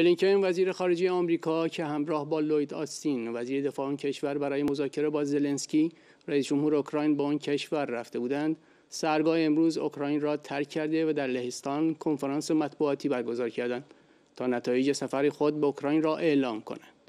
بلینکن وزیر خارجه آمریکا که همراه با لوید آستین وزیر دفاع آن کشور برای مذاکره با زلنسکی رئیس جمهور اوکراین با آن کشور رفته بودند سرگاه امروز اوکراین را ترک کرده و در لهستان کنفرانس مطبوعاتی برگزار کردند تا نتایج سفر خود به اوکراین را اعلام کنند